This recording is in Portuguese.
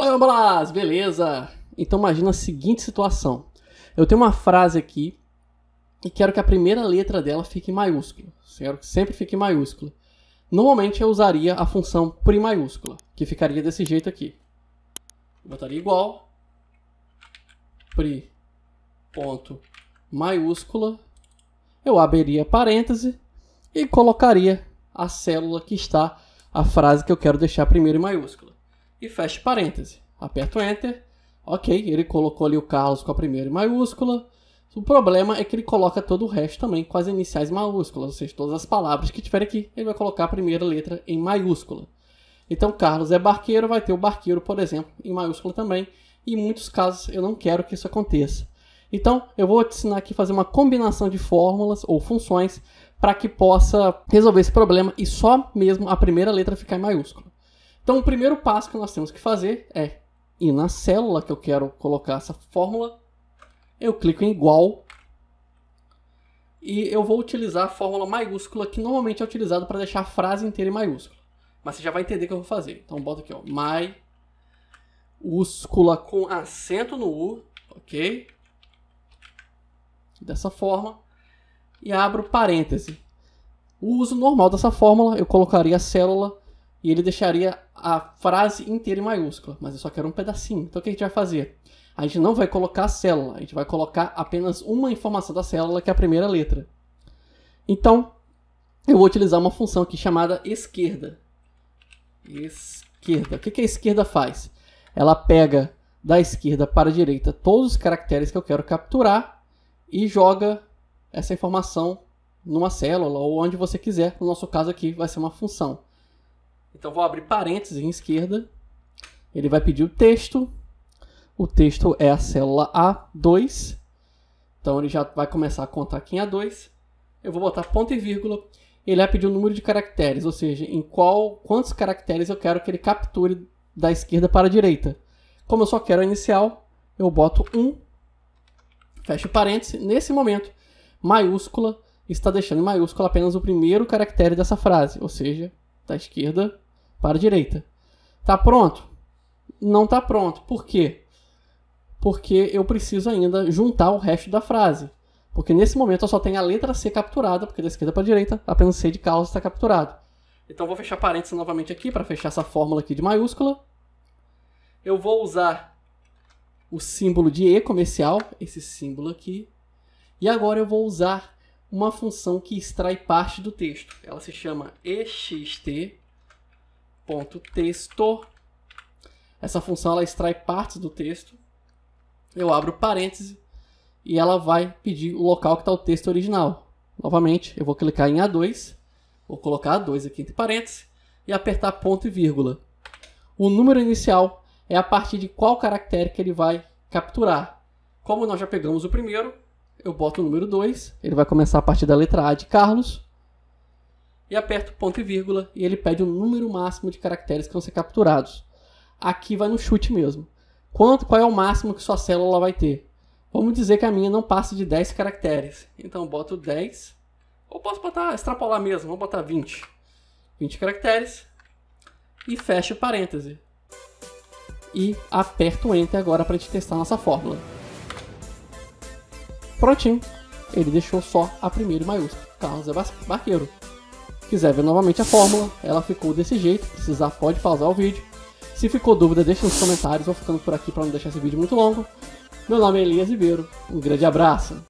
Fala, Gambalas! Beleza? Então imagina a seguinte situação. Eu tenho uma frase aqui e quero que a primeira letra dela fique em maiúsculo. Quero que sempre fique em maiúsculo. Normalmente eu usaria a função pri maiúscula, que ficaria desse jeito aqui. Botaria igual pri ponto maiúscula. Eu abriria parêntese e colocaria a célula que está a frase que eu quero deixar primeiro em maiúscula e fecho parêntese. Aperto Enter. Ok, ele colocou ali o Carlos com a primeira em maiúscula. O problema é que ele coloca todo o resto também com as iniciais maiúsculas, ou seja, todas as palavras que tiver aqui, ele vai colocar a primeira letra em maiúscula. Então, Carlos é barqueiro, vai ter o barqueiro, por exemplo, em maiúscula também. E em muitos casos eu não quero que isso aconteça. Então, eu vou te ensinar aqui a fazer uma combinação de fórmulas ou funções para que possa resolver esse problema e só mesmo a primeira letra ficar em maiúscula. Então, o primeiro passo que nós temos que fazer é ir na célula que eu quero colocar essa fórmula. Eu clico em igual. E eu vou utilizar a fórmula maiúscula, que normalmente é utilizada para deixar a frase inteira em maiúscula. Mas você já vai entender o que eu vou fazer. Então, bota aqui, ó, maiúscula com acento no U, ok? Dessa forma. E abro parêntese. O uso normal dessa fórmula, eu colocaria a célula e ele deixaria a frase inteira em maiúscula, mas eu só quero um pedacinho. Então o que a gente vai fazer? A gente não vai colocar a célula, a gente vai colocar apenas uma informação da célula, que é a primeira letra. Então, eu vou utilizar uma função aqui chamada esquerda. Esquerda. O que a esquerda faz? Ela pega da esquerda para a direita todos os caracteres que eu quero capturar e joga essa informação numa célula ou onde você quiser. No nosso caso aqui vai ser uma função. Então vou abrir parênteses em esquerda. Ele vai pedir o texto. O texto é a célula A2. Então ele já vai começar a contar aqui em A2. Eu vou botar ponto e vírgula. Ele vai pedir o número de caracteres, ou seja, em qual quantos caracteres eu quero que ele capture da esquerda para a direita. Como eu só quero a inicial, eu boto 1, fecho parênteses. Nesse momento, maiúscula está deixando em maiúscula apenas o primeiro caractere dessa frase, ou seja, da esquerda para a direita. Tá pronto? Não tá pronto. Por quê? Porque eu preciso ainda juntar o resto da frase. Porque nesse momento eu só tenho a letra C capturada, porque da esquerda para a direita, apenas C de causa está capturado. Então vou fechar parênteses novamente aqui para fechar essa fórmula aqui de maiúscula. Eu vou usar o símbolo de E comercial, esse símbolo aqui. E agora eu vou usar uma função que extrai parte do texto. Ela se chama ext texto. Essa função ela extrai partes do texto. Eu abro parêntese e ela vai pedir o local que está o texto original. Novamente, eu vou clicar em A2, vou colocar A2 aqui entre parênteses e apertar ponto e vírgula. O número inicial é a partir de qual caractere que ele vai capturar. Como nós já pegamos o primeiro, eu boto o número 2, ele vai começar a partir da letra A de Carlos, e aperto ponto e vírgula e ele pede o número máximo de caracteres que vão ser capturados. Aqui vai no chute mesmo. Quanto, qual é o máximo que sua célula vai ter? Vamos dizer que a minha não passa de 10 caracteres. Então boto 10, ou posso botar, extrapolar mesmo, vou botar 20. 20 caracteres e fecha parêntese. E aperto o Enter agora para a gente testar nossa fórmula. Prontinho, ele deixou só a primeira maiúscula, Carlos é Barqueiro quiser ver novamente a fórmula, ela ficou desse jeito, Se precisar pode pausar o vídeo. Se ficou dúvida, deixa nos comentários, vou ficando por aqui para não deixar esse vídeo muito longo. Meu nome é Elias Ribeiro, um grande abraço!